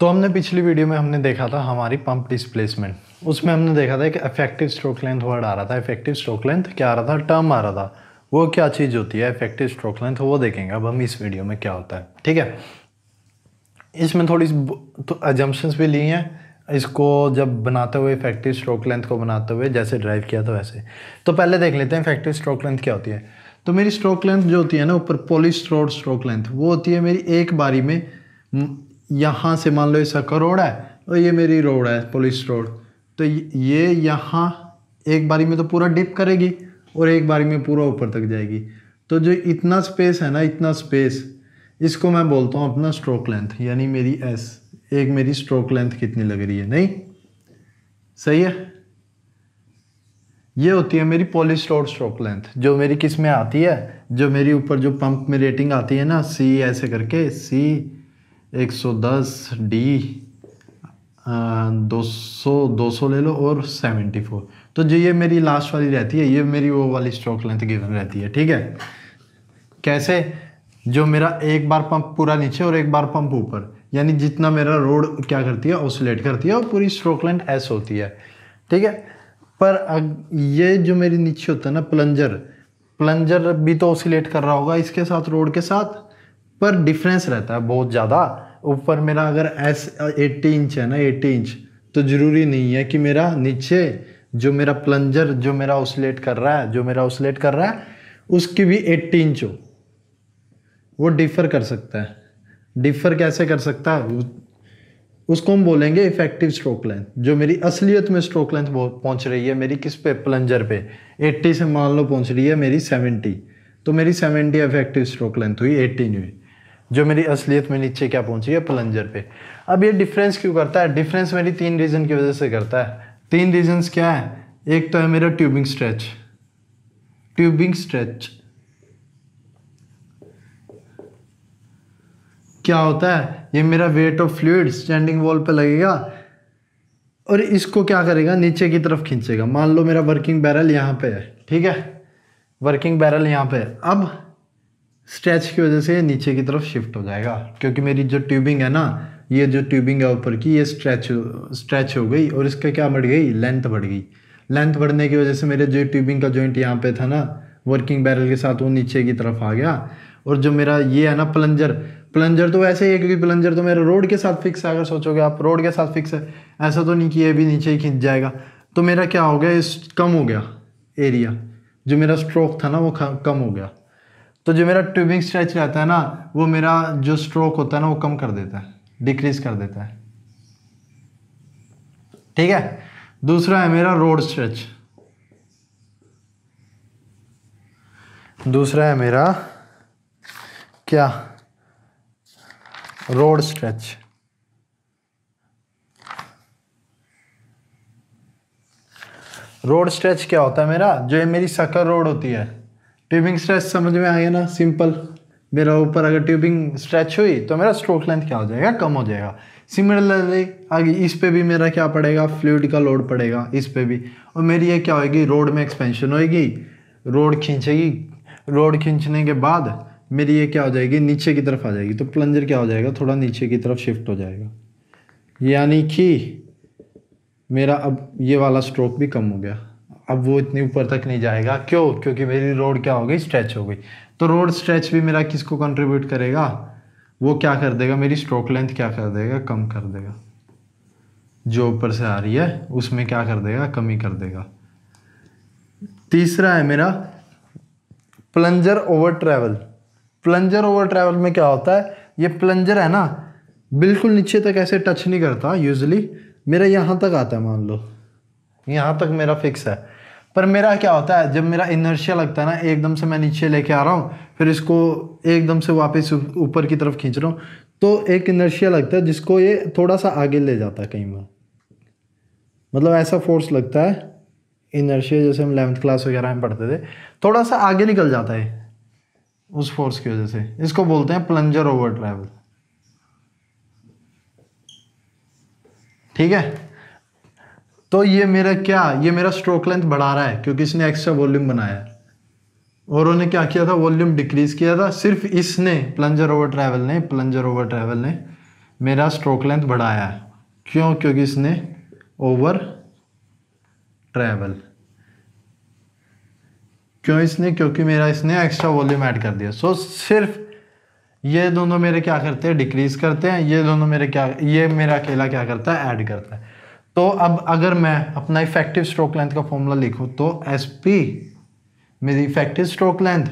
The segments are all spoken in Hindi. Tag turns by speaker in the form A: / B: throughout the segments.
A: तो हमने पिछली वीडियो में हमने देखा था हमारी पंप डिस्प्लेसमेंट उसमें हमने देखा था एक इफेक्टिव स्ट्रोक लेंथ वर्ड आ रहा था इफेक्टिव स्ट्रोक लेंथ क्या आ रहा था टर्म आ रहा था वो क्या चीज़ होती है इफेक्टिव स्ट्रोक लेंथ वो देखेंगे अब हम इस वीडियो में क्या होता है ठीक है इसमें थोड़ी तो एजम्पन्स भी ली हैं इसको जब बनाते हुए इफेक्टिव स्ट्रोक लेंथ को बनाते हुए जैसे ड्राइव किया था वैसे तो पहले देख लेते हैं इफेक्टिव स्ट्रोक लेंथ क्या होती है तो मेरी स्ट्रोक लेंथ जो होती है ना ऊपर पोलिस्ट्रोड स्ट्रोक लेंथ वो होती है मेरी एक बारी में यहाँ से मान लो इसका करोड़ है और ये मेरी रोड है पुलिस रोड तो ये यहाँ एक बारी में तो पूरा डिप करेगी और एक बारी में पूरा ऊपर तक जाएगी तो जो इतना स्पेस है ना इतना स्पेस इसको मैं बोलता हूँ अपना स्ट्रोक लेंथ यानी मेरी एस एक मेरी स्ट्रोक लेंथ कितनी लग रही है नहीं सही है ये होती है मेरी रोड स्ट्रोक लेंथ जो मेरी किस में आती है जो मेरी ऊपर जो पंप में रेटिंग आती है ना सी ऐसे करके सी एक सौ दस डी दो सौ दो सौ ले लो और सेवेंटी फोर तो जो ये मेरी लास्ट वाली रहती है ये मेरी वो वाली स्ट्रोक लेंथ गिवन रहती है ठीक है कैसे जो मेरा एक बार पंप पूरा नीचे और एक बार पंप ऊपर यानी जितना मेरा रोड क्या करती है ओसोलेट करती है और पूरी स्ट्रोक लेंथ एस होती है ठीक है पर अग ये जो मेरी नीचे होता है ना प्लंजर प्लंजर भी तो ऑसिलेट कर रहा होगा इसके साथ रोड के साथ पर डिफरेंस रहता है बहुत ज़्यादा ऊपर मेरा अगर एस एट्टी इंच है ना एट्टी इंच तो ज़रूरी नहीं है कि मेरा नीचे जो मेरा प्लंजर जो मेरा ऑसलेट कर रहा है जो मेरा ऑसलेट कर रहा है उसकी भी एट्टी इंच हो वो डिफ़र कर सकता है डिफ़र कैसे कर सकता है उसको हम बोलेंगे इफेक्टिव स्ट्रोक लेंथ जो मेरी असलियत में स्ट्रोक लेंथ पहुंच रही है मेरी किस पे प्लंजर पे 80 से मान लो पहुंच रही है मेरी 70 तो मेरी 70 इफेक्टिव स्ट्रोक लेंथ हुई 80 हुई जो मेरी असलियत में नीचे क्या पहुंची है प्लंजर पे अब ये डिफरेंस क्यों करता है डिफरेंस मेरी तीन रीज़न की वजह से करता है तीन रीजंस क्या है एक तो है मेरा ट्यूबिंग स्ट्रेच ट्यूबिंग स्ट्रेच क्या होता है ये मेरा weight of fluid standing wall पे लगेगा और इसको क्या करेगा नीचे की तरफ खींचेगा मान लो मेरा वर्किंग बैरल यहाँ पे है ठीक है वर्किंग बैरल यहाँ पे है अब स्ट्रेच की वजह से नीचे की तरफ शिफ्ट हो जाएगा क्योंकि मेरी जो ट्यूबिंग है ना ये जो ट्यूबिंग है ऊपर की ये स्ट्रेच स्ट्रेच हो गई और इसका क्या बढ़ गई लेंथ बढ़ गई लेंथ बढ़ने की वजह से मेरे जो ट्यूबिंग का जॉइंट यहाँ पे था ना वर्किंग बैरल के साथ वो नीचे की तरफ आ गया और जो मेरा ये है ना प्लंजर प्लंजर तो वैसे ही है क्योंकि प्लंजर तो मेरा रोड के साथ फिक्स है अगर सोचोगे आप रोड के साथ फिक्स है ऐसा तो नहीं कि ये भी नीचे ही खींच जाएगा तो मेरा क्या हो गया इस कम हो गया एरिया जो मेरा स्ट्रोक था ना वो कम हो गया तो जो मेरा ट्यूबिंग स्ट्रेच रहता है ना वो मेरा जो स्ट्रोक होता है ना वो कम कर देता है डिक्रीज कर देता है ठीक है दूसरा है मेरा रोड स्ट्रेच दूसरा है मेरा क्या रोड स्ट्रेच रोड स्ट्रेच क्या होता है मेरा जो ये मेरी सकल रोड होती है ट्यूबिंग स्ट्रेच समझ में आया ना सिंपल मेरा ऊपर अगर ट्यूबिंग स्ट्रेच हुई तो मेरा स्ट्रोक लेंथ क्या हो जाएगा कम हो जाएगा सिमिलरली आगे इस पे भी मेरा क्या पड़ेगा फ्लूड का लोड पड़ेगा इस पे भी और मेरी ये क्या होगी रोड में एक्सपेंशन होएगी रोड खींचेगी रोड खींचने के बाद मेरी ये क्या हो जाएगी नीचे की तरफ आ जाएगी तो प्लंजर क्या हो जाएगा थोड़ा नीचे की तरफ शिफ्ट हो जाएगा यानी कि मेरा अब ये वाला स्ट्रोक भी कम हो गया अब वो इतनी ऊपर तक नहीं जाएगा क्यों क्योंकि मेरी रोड क्या हो गई स्ट्रेच हो गई तो रोड स्ट्रेच भी मेरा किसको कंट्रीब्यूट करेगा वो क्या कर देगा मेरी स्ट्रोक लेंथ क्या कर देगा कम कर देगा जो ऊपर से आ रही है उसमें क्या कर देगा कमी कर देगा तीसरा है मेरा plunger over travel plunger over travel में क्या होता है ये प्लंजर है ना बिल्कुल नीचे तक ऐसे टच नहीं करता यूजली मेरा यहाँ तक आता है मान लो यहाँ तक मेरा फिक्स है पर मेरा क्या होता है जब मेरा इनर्शिया लगता है ना एकदम से मैं नीचे लेके आ रहा हूँ फिर इसको एकदम से वापस ऊपर की तरफ खींच रहा हूँ तो एक इनर्शिया लगता है जिसको ये थोड़ा सा आगे ले जाता है कहीं बार मतलब ऐसा फोर्स लगता है इनर्शिया जैसे हम इलेवंथ क्लास वगैरह में पढ़ते थे थोड़ा सा आगे निकल जाता है उस फोर्स की वजह से इसको बोलते हैं प्लंजर ओवर ट्रैवल ठीक है तो ये मेरा क्या ये मेरा स्ट्रोक लेंथ बढ़ा रहा है क्योंकि इसने एक्स्ट्रा वॉल्यूम बनाया और उन्होंने क्या किया था वॉल्यूम डिक्रीज किया था सिर्फ इसने प्लंजर ओवर ट्रैवल ने प्लंजर ओवर ट्रैवल ने मेरा स्ट्रोक लेंथ बढ़ाया क्यों क्योंकि इसने ओवर ट्रैवल क्यों इसने क्योंकि मेरा इसने एक्स्ट्रा वॉल्यूम ऐड कर दिया सो सिर्फ ये दोनों मेरे क्या करते हैं डिक्रीज करते हैं ये दोनों मेरे क्या ये मेरा अकेला क्या करता है ऐड करता है तो अब अगर मैं अपना इफेक्टिव स्ट्रोक लेंथ का फॉर्मूला लिखूं तो एस पी मेरी इफेक्टिव स्ट्रोक लेंथ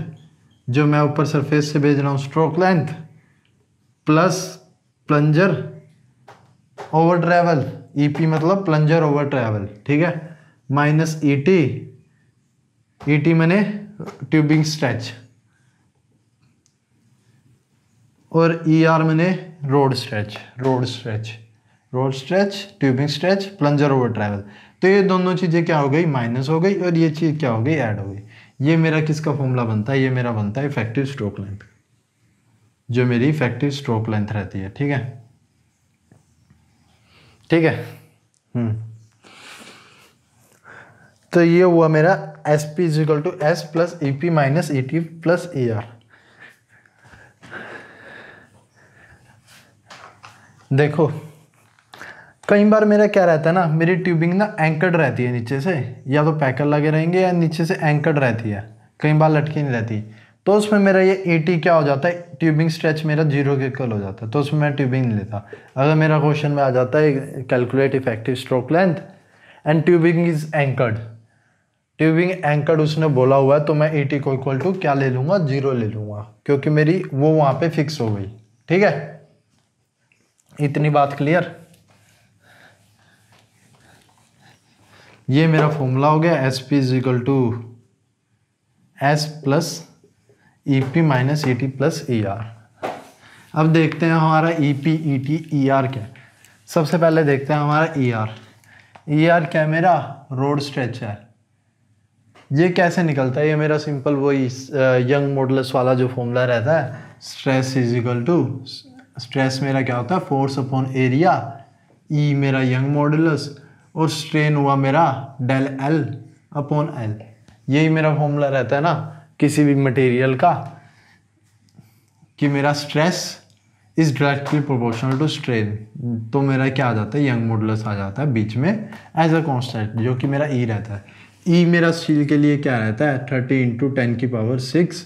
A: जो मैं ऊपर सरफेस से भेज रहा हूँ stroke length plus plunger over travel E P मतलब प्लंजर ओवर ट्रैवल ठीक है minus E T E T मैंने ट्यूबिंग स्ट्रेच और ई e ER आर मैंने rod stretch rod stretch roll stretch tubing stretch plunger over travel तो ये दोनों चीज़ें क्या हो गई माइनस हो गई और ये चीज़ क्या हो गई ऐड हो गई ये मेरा किसका फॉर्मूला बनता है ये मेरा बनता है इफेक्टिव स्ट्रोक लेंथ जो मेरी इफेक्टिव स्ट्रोक लेंथ रहती है ठीक है ठीक है हम्म। तो ये हुआ मेरा S P is equal to S plus E P minus E T plus A R देखो कई बार मेरा क्या रहता है ना मेरी ट्यूबिंग ना एंकर्ड रहती है नीचे से या तो पैकर लगे रहेंगे या नीचे से एंकर्ड रहती है कई बार लटकी नहीं रहती तो उसमें मेरा ये ए क्या हो जाता है ट्यूबिंग स्ट्रेच मेरा जीरो के कल हो जाता है तो उसमें मैं ट्यूबिंग नहीं लेता अगर मेरा क्वेश्चन में आ जाता है calculate effective stroke length and tubing is anchored tubing anchored उसने बोला हुआ है तो मैं ए को इक्वल टू क्या ले लूँगा जीरो ले लूँगा क्योंकि मेरी वो वहाँ पर फिक्स हो गई ठीक है इतनी बात क्लियर ये मेरा फॉर्मूला हो गया S P is to S plus E P minus E T plus E R अब देखते हैं हमारा E P E T E R क्या है सबसे पहले देखते हैं हमारा ई आर ई आर क्या है मेरा रोड स्ट्रेचर ये कैसे निकलता है ये मेरा सिंपल वही यंग मॉडल्स वाला जो फॉर्मूला रहता है स्ट्रेस इज टू स्ट्रेस मेरा क्या होता है फोर्स अपॉन एरिया ई मेरा यंग मॉडल्स और स्ट्रेन हुआ मेरा डेल एल अपॉन एल यही मेरा फॉर्मूला रहता है ना किसी भी मटेरियल का कि मेरा stress is directly proportional to strain तो मेरा क्या आ जाता है यंग मोडलस आ जाता है बीच में एज अ कॉन्स्टेंट जो कि मेरा ई e रहता है ई e मेरा स्टील के लिए क्या रहता है थर्टी इंटू टेन की power six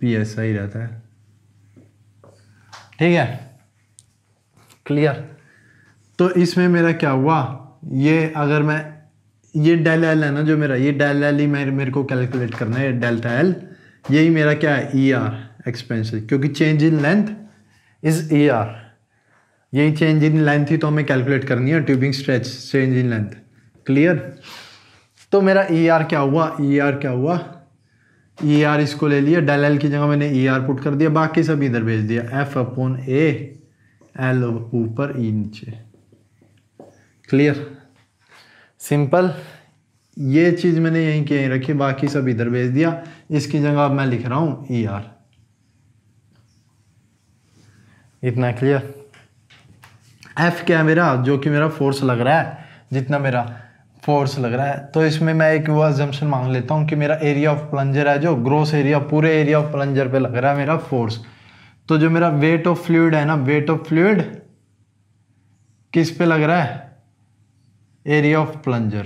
A: P S I रहता है ठीक है क्लियर तो इसमें मेरा क्या हुआ ये अगर मैं ये डेल एल है ना जो मेरा ये डेल एल ही मेरे मेरे को कैलकुलेट करना है डेल्टा एल यही मेरा क्या है ई आर एक्सपेंसेस क्योंकि change in length is E R यही चेंज इन लेंथ ही तो हमें कैलकुलेट करनी है tubing stretch change in length clear तो मेरा ई e आर क्या हुआ ई e आर क्या हुआ ई e आर इसको ले लिया डेल एल की जगह मैंने ई आर पुट कर दिया बाकी सब इधर भेज दिया एफ अपोन ए एल ऊपर ई नीचे क्लियर सिंपल ये चीज़ मैंने यहीं के यहीं रखी बाकी सब इधर भेज दिया इसकी जगह अब मैं लिख रहा हूँ ई e आर इतना क्लियर एफ क्या है मेरा जो कि मेरा फोर्स लग रहा है जितना मेरा फोर्स लग रहा है तो इसमें मैं एक वो जम्पन मांग लेता हूँ कि मेरा एरिया ऑफ प्लंजर है जो ग्रोस एरिया पूरे एरिया ऑफ प्लंजर पे लग रहा है मेरा फोर्स तो जो मेरा वेट ऑफ फ्लूड है ना वेट ऑफ फ्लूड किस पे लग रहा है area of plunger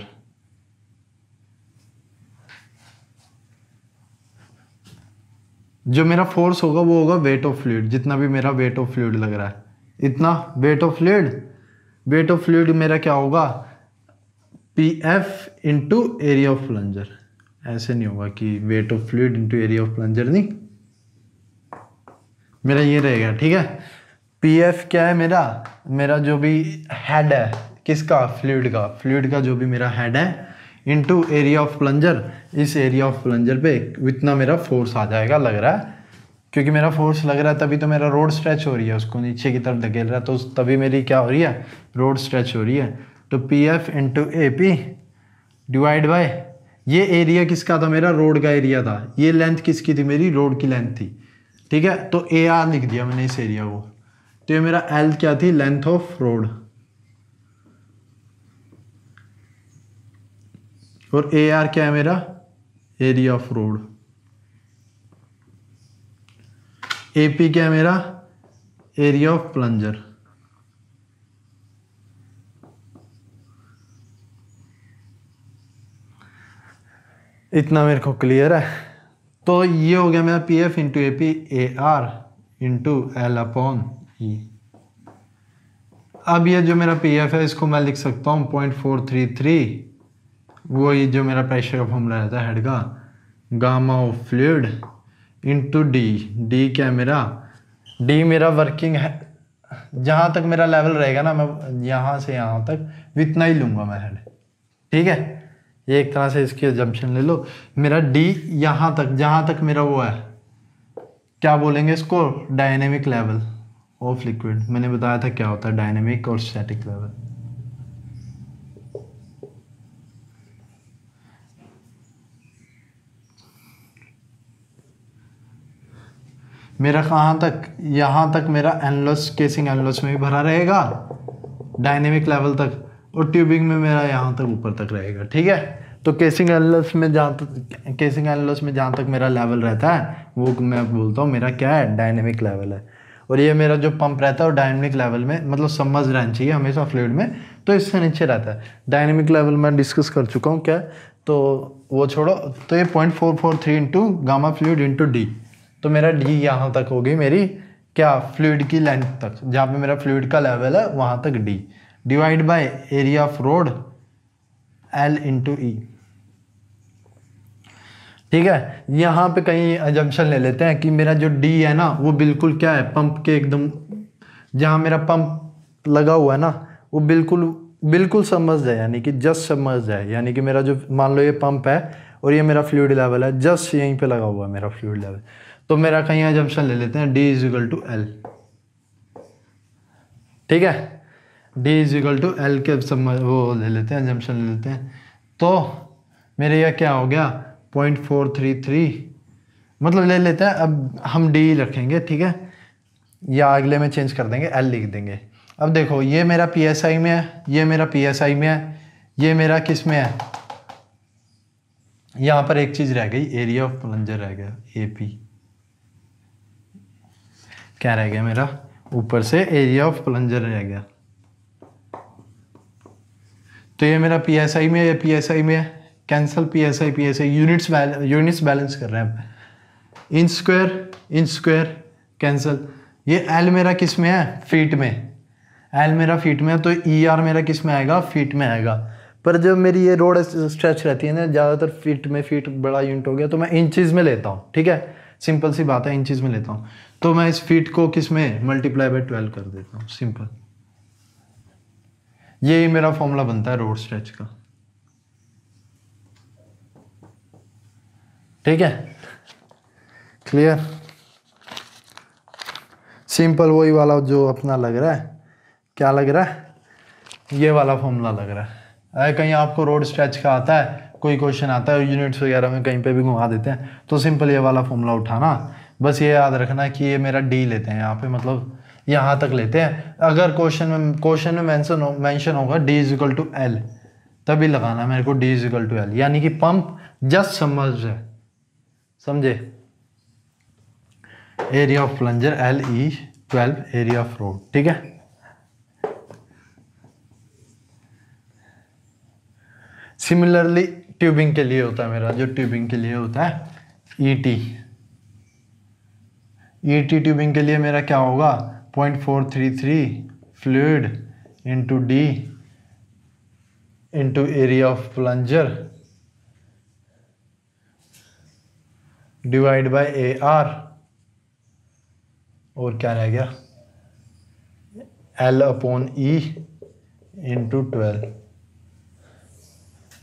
A: जो मेरा फोर्स होगा वो होगा वेट ऑफ फ्लूड जितना भी मेरा वेट ऑफ फ्लूड लग रहा है इतना weight of fluid weight of fluid मेरा क्या होगा P F into area of plunger ऐसे नहीं होगा कि weight of fluid into area of plunger नहीं मेरा ये रहेगा ठीक है पी एफ क्या है मेरा मेरा जो भी हेड है किसका फ्लूड का फ्लूड का जो भी मेरा हेड है इनटू एरिया ऑफ प्लंजर इस एरिया ऑफ प्लंजर पे इतना मेरा फोर्स आ जाएगा लग रहा है क्योंकि मेरा फोर्स लग रहा है तभी तो मेरा रोड स्ट्रेच हो रही है उसको नीचे की तरफ धकेल रहा है तो तभी मेरी क्या हो रही है रोड स्ट्रेच हो रही है तो P F into A P divide by ये एरिया किसका था मेरा रोड का एरिया था ये लेंथ किसकी थी मेरी रोड की लेंथ थी ठीक है तो ए आर लिख दिया मैंने इस एरिया को तो ये मेरा एल क्या थी लेंथ ऑफ रोड और ए आर क्या है मेरा area of rod A P क्या है मेरा एरिया ऑफ प्लंजर इतना मेरे को क्लियर है तो ये हो गया मेरा P F into A P A R into L upon E अब ये जो मेरा पी एफ है इसको मैं लिख सकता हूँ पॉइंट फोर थ्री थ्री वो ये जो मेरा प्रेशर का फॉर्मूला रहता है हेड का gamma of fluid to D D क्या है मेरा डी मेरा वर्किंग है जहाँ तक मेरा लेवल रहेगा ना मैं यहाँ से यहाँ तक इतना ही लूँगा मैं हेड ठीक है ये एक तरह से इसकी जम्पन ले लो मेरा डी यहाँ तक जहाँ तक मेरा वो है क्या बोलेंगे इसको डायनेमिक लेवल ऑफ लिक्विड मैंने बताया था क्या होता है डायनेमिक और स्टैटिक लेवल मेरा कहाँ तक यहाँ तक मेरा एनलॉस केसिंग एनलॉस में भी भरा रहेगा डायनेमिक लेवल तक और ट्यूबिंग में मेरा यहाँ तक ऊपर तक रहेगा ठीक है तो केसिंग एनलस में जहाँ तक केसिंग एनलॉस में जहाँ तक मेरा लेवल रहता है वो मैं बोलता हूँ मेरा क्या है डायनेमिक लेवल है और ये मेरा जो पंप रहता है वो डायनेमिक लेवल में मतलब समझ रहना चाहिए हमेशा फ्लूड में तो इससे नीचे रहता है डायनेमिक लेवल मैं डिस्कस कर चुका हूँ क्या तो वो छोड़ो तो ये point four four three into gamma fluid into D तो मेरा डी यहाँ तक होगी मेरी क्या फ्लूड की लेंथ तक जहाँ पे मेरा फ्लूड का लेवल है वहाँ तक D divide by area of rod L into E ठीक है यहाँ पे कहीं एजम्पन ले लेते हैं कि मेरा जो डी है ना वो बिल्कुल क्या है पंप के एकदम जहाँ मेरा पंप लगा हुआ है ना वो बिल्कुल बिल्कुल समझ जाए यानी कि जस्ट समझ जाए यानी कि मेरा जो मान लो ये पंप है और ये मेरा फ्लूड लेवल है जस्ट यहीं पे लगा हुआ है मेरा फ्लूड लेवल तो मेरा कहीं एजम्पन ले लेते हैं D is equal to L ठीक है D is equal to L के समझ वो ले लेते हैं एजम्पन ले लेते हैं तो मेरे यह क्या हो गया पॉइंट फोर थ्री थ्री मतलब ले लेते हैं अब हम डी रखेंगे ठीक है या अगले में चेंज कर देंगे एल लिख देंगे अब देखो ये मेरा पी एस आई में है ये मेरा पी एस आई में है ये मेरा किस में है यहाँ पर एक चीज़ रह गई एरिया ऑफ प्लंजर रह गया ए पी क्या रह गया मेरा ऊपर से एरिया ऑफ प्लंजर रह गया तो ये मेरा पीएसआई में है पीएसआई में है cancel PSI PSI units P I units balance कर रहे हैं inch square inch square cancel ये एल मेरा किस में है फीट में एल मेरा फीट में है तो ई e ER आर मेरा किस में आएगा फीट में आएगा पर जब मेरी ये रोड स्ट्रेच रहती है ना ज़्यादातर फीट में फीट बड़ा यूनिट हो गया तो मैं इंचज़ में लेता हूँ ठीक है सिंपल सी बात है इंचज़ में लेता हूँ तो मैं इस फीट को किस में मल्टीप्लाई बाय ट्वेल्व कर देता हूँ सिंपल यही मेरा फॉर्मूला बनता है रोड स्ट्रेच का ठीक है क्लियर सिंपल वही वाला जो अपना लग रहा है क्या लग रहा है ये वाला फॉर्मूला लग रहा है अरे कहीं आपको रोड स्ट्रेच का आता है कोई क्वेश्चन आता है यूनिट्स वगैरह में कहीं पे भी घुमा देते हैं तो सिंपल ये वाला फॉर्मूला उठाना बस ये याद रखना कि ये मेरा डी लेते हैं यहाँ पे मतलब यहाँ तक लेते हैं अगर क्वेश्चन में क्वेश्चन में मेंशन हो मेंशन होगा D is equal to L तभी लगाना मेरे को D is equal to L यानी कि पंप जस्ट समझ समझे area of plunger L E twelve area of rod ठीक है सिमिलरली ट्यूबिंग के लिए होता है मेरा जो ट्यूबिंग के लिए होता है E e T E T tubing के लिए मेरा क्या होगा point four three three fluid into D into area of plunger divide by A R और क्या रह गया L upon E into twelve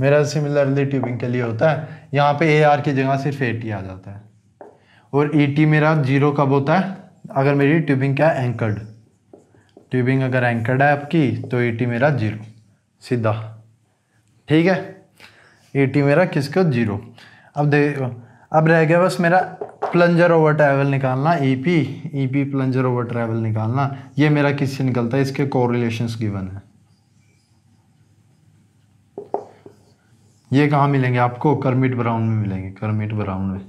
A: मेरा सिमिलरली ट्यूबिंग के लिए होता है यहाँ पे ए आर की जगह सिर्फ ए टी आ जाता है और ई e टी मेरा जीरो कब होता है अगर मेरी ट्यूबिंग क्या है एंकर्ड ट्यूबिंग अगर एंकर्ड है आपकी तो ई e टी मेरा जीरो सीधा ठीक है ई e टी मेरा किसको जीरो अब दे अब रह गया बस मेरा प्लंजर ओवर ट्रैवल निकालना E P E P plunger over travel निकालना ये मेरा किससे निकलता है इसके कोरिलेशंस गिवन है ये कहाँ मिलेंगे आपको करमिट ब्राउन में मिलेंगे करमिट ब्राउन में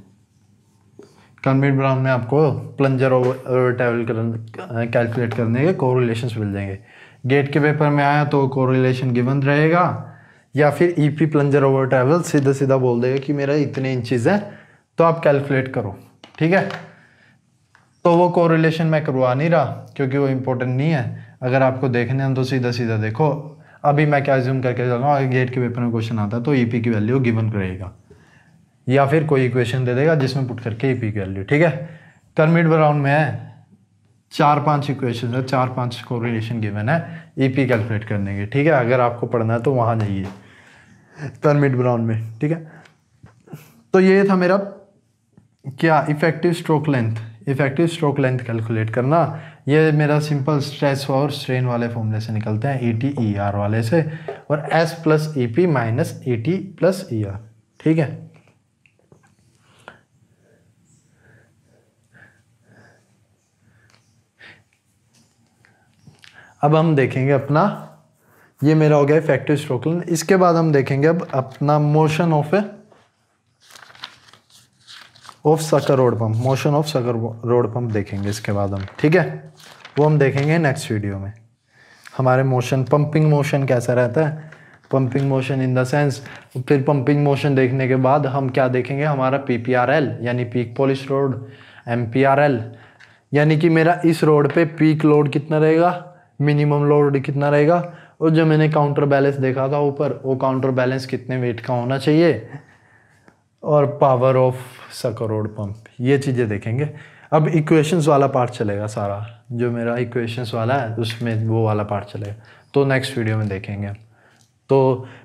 A: कन्वेट ब्राउन में आपको प्लंजर ओवर ट्रैवल कैलकुलेट करने के कोरिलेशन मिल जाएंगे गेट के पेपर में आया तो कोरिलेशन गिवन रहेगा या फिर E P plunger over travel सीधा सीधा बोल देगा कि मेरा इतने इंचज़ है तो आप कैलकुलेट करो ठीक है तो वो कोरिलेशन मैं करवा नहीं रहा क्योंकि वो इम्पोर्टेंट नहीं है अगर आपको देखने हैं तो सीधा सीधा देखो अभी मैं क्या ज्यूम करके चल रहा हूँ गेट के पेपर में क्वेश्चन आता है तो ई e पी की वैल्यू गिवन रहेगा या फिर कोई इक्वेशन दे देगा जिसमें पुट करके ई e पी की वैल्यू ठीक है कर्मिड तो ब्राउन में चार पांच इक्वेशन है चार पांच कोरिलेशन गिवन है ई पी कैलकुलेट करने के ठीक है अगर आपको पढ़ना है तो वहाँ जाइए कर्मिड तो ब्राउन में ठीक है तो ये था मेरा क्या effective stroke length effective stroke length calculate करना ये मेरा सिंपल स्ट्रेस और स्ट्रेन वाले फॉर्मूले से निकलते हैं ई टी ई आर वाले से और S plus E P minus E T plus E R ठीक है अब हम देखेंगे अपना ये मेरा हो गया इफेक्टिव स्ट्रोक लेंथ इसके बाद हम देखेंगे अब अपना motion of A of sucker rod pump motion of sucker rod pump देखेंगे इसके बाद हम ठीक है वो हम देखेंगे नेक्स्ट वीडियो में हमारे मोशन पंपिंग मोशन कैसा रहता है pumping motion in the sense फिर पंपिंग मोशन देखने के बाद हम क्या देखेंगे हमारा पी पी आर एल यानी peak polished rod M P R L यानी कि मेरा इस रोड पे पीक लोड कितना रहेगा मिनिमम लोड कितना रहेगा और जो मैंने काउंटर बैलेंस देखा था ऊपर वो काउंटर बैलेंस कितने वेट का होना चाहिए और पावर ऑफ सकरोड़ पंप ये चीज़ें देखेंगे अब इक्वेशंस वाला पार्ट चलेगा सारा जो मेरा इक्वेशंस वाला है उसमें वो वाला पार्ट चलेगा तो नेक्स्ट वीडियो में देखेंगे तो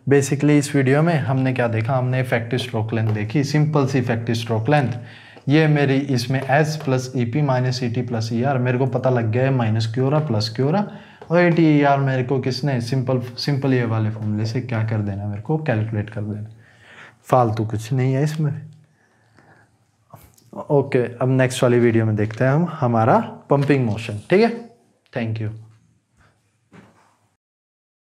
A: बेसिकली इस वीडियो में हमने क्या देखा हमने इफेक्टिव स्ट्रोक लेंथ देखी सिंपल सी इफेक्टिव स्ट्रोक लेंथ ये मेरी इसमें S plus E P minus E T plus E R मेरे को पता लग गया है माइनस क्यों रहा प्लस क्यों रहा और एटी यार मेरे को किसने सिंपल सिंपल ये वाले फॉर्मूले से क्या कर देना मेरे को कैलकुलेट कर देना फालतू कुछ नहीं है इसमें ओके अब नेक्स्ट वाली वीडियो में देखते हैं हम हमारा पंपिंग मोशन ठीक है थैंक यू